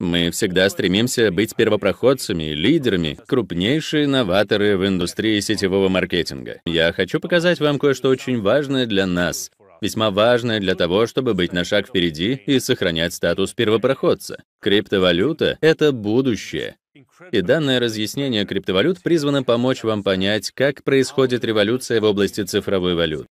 Мы всегда стремимся быть первопроходцами, лидерами, крупнейшие новаторы в индустрии сетевого маркетинга. Я хочу показать вам кое-что очень важное для нас, весьма важное для того, чтобы быть на шаг впереди и сохранять статус первопроходца. Криптовалюта — это будущее. И данное разъяснение криптовалют призвано помочь вам понять, как происходит революция в области цифровой валют.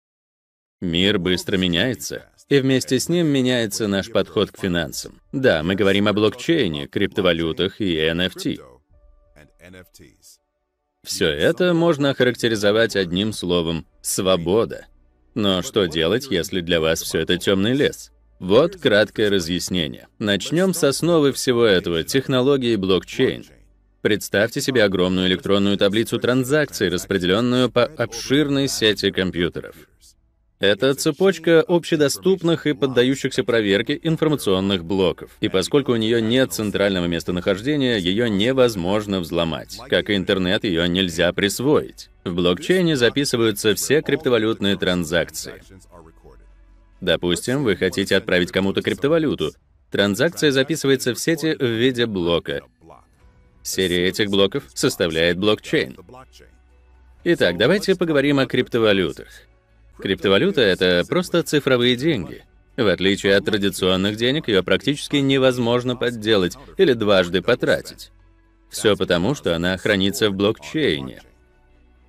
Мир быстро меняется. И вместе с ним меняется наш подход к финансам. Да, мы говорим о блокчейне, криптовалютах и NFT. Все это можно охарактеризовать одним словом — свобода. Но что делать, если для вас все это темный лес? Вот краткое разъяснение. Начнем с основы всего этого — технологии блокчейн. Представьте себе огромную электронную таблицу транзакций, распределенную по обширной сети компьютеров. Это цепочка общедоступных и поддающихся проверке информационных блоков. И поскольку у нее нет центрального местонахождения, ее невозможно взломать. Как и интернет, ее нельзя присвоить. В блокчейне записываются все криптовалютные транзакции. Допустим, вы хотите отправить кому-то криптовалюту. Транзакция записывается в сети в виде блока. Серия этих блоков составляет блокчейн. Итак, давайте поговорим о криптовалютах. Криптовалюта — это просто цифровые деньги. В отличие от традиционных денег, ее практически невозможно подделать или дважды потратить. Все потому, что она хранится в блокчейне.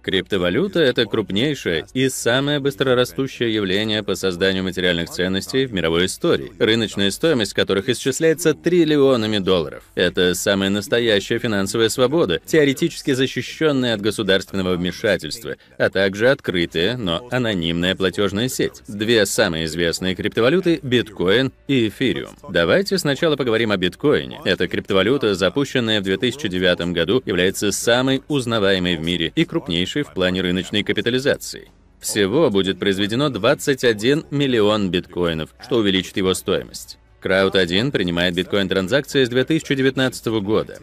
Криптовалюта — это крупнейшее и самое быстрорастущее явление по созданию материальных ценностей в мировой истории, рыночная стоимость которых исчисляется триллионами долларов. Это самая настоящая финансовая свобода, теоретически защищенная от государственного вмешательства, а также открытая, но анонимная платежная сеть. Две самые известные криптовалюты — биткоин и эфириум. Давайте сначала поговорим о биткоине. Эта криптовалюта, запущенная в 2009 году, является самой узнаваемой в мире и крупнейшей крупнейший в плане рыночной капитализации. Всего будет произведено 21 миллион биткоинов, что увеличит его стоимость. Крауд1 принимает биткоин-транзакции с 2019 года.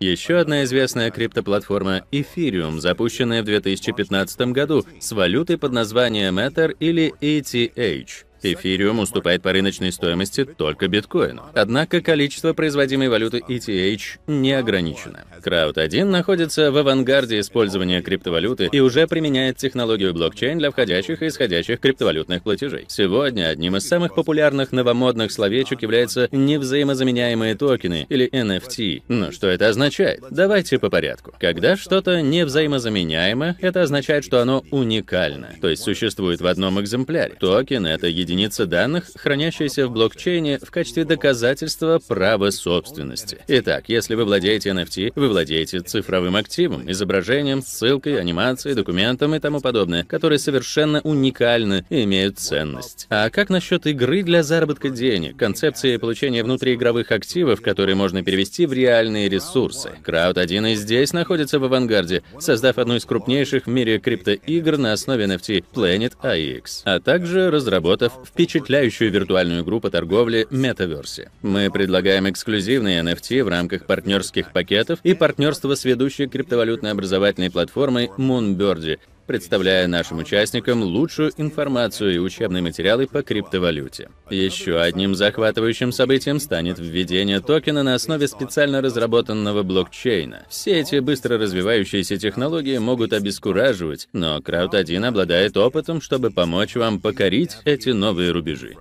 Еще одна известная криптоплатформа Ethereum, запущенная в 2015 году с валютой под названием Ether или ETH, Эфириум уступает по рыночной стоимости только биткоину. Однако количество производимой валюты ETH не ограничено. Crowd1 находится в авангарде использования криптовалюты и уже применяет технологию блокчейн для входящих и исходящих криптовалютных платежей. Сегодня одним из самых популярных новомодных словечек являются невзаимозаменяемые токены или NFT. Но что это означает? Давайте по порядку. Когда что-то невзаимозаменяемо, это означает, что оно уникально, то есть существует в одном экземпляре. Токен — это единица единица данных, хранящаяся в блокчейне в качестве доказательства права собственности. Итак, если вы владеете NFT, вы владеете цифровым активом, изображением, ссылкой, анимацией, документом и тому подобное, которые совершенно уникальны и имеют ценность. А как насчет игры для заработка денег, концепции получения внутриигровых активов, которые можно перевести в реальные ресурсы? Крауд 1 и здесь находится в авангарде, создав одну из крупнейших в мире криптоигр на основе NFT Planet AX, а также разработав впечатляющую виртуальную игру по торговле Метаверсе. Мы предлагаем эксклюзивные NFT в рамках партнерских пакетов и партнерства с ведущей криптовалютной образовательной платформой Moonbirdy — представляя нашим участникам лучшую информацию и учебные материалы по криптовалюте. Еще одним захватывающим событием станет введение токена на основе специально разработанного блокчейна. Все эти быстро развивающиеся технологии могут обескураживать, но Крауд1 обладает опытом, чтобы помочь вам покорить эти новые рубежи.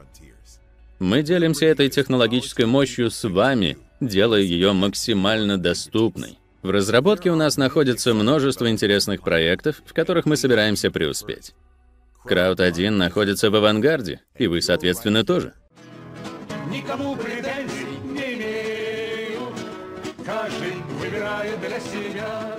Мы делимся этой технологической мощью с вами, делая ее максимально доступной. В разработке у нас находится множество интересных проектов, в которых мы собираемся преуспеть. Крауд-1 находится в авангарде, и вы, соответственно, тоже. Никому претензий не имею, каждый выбирает для себя.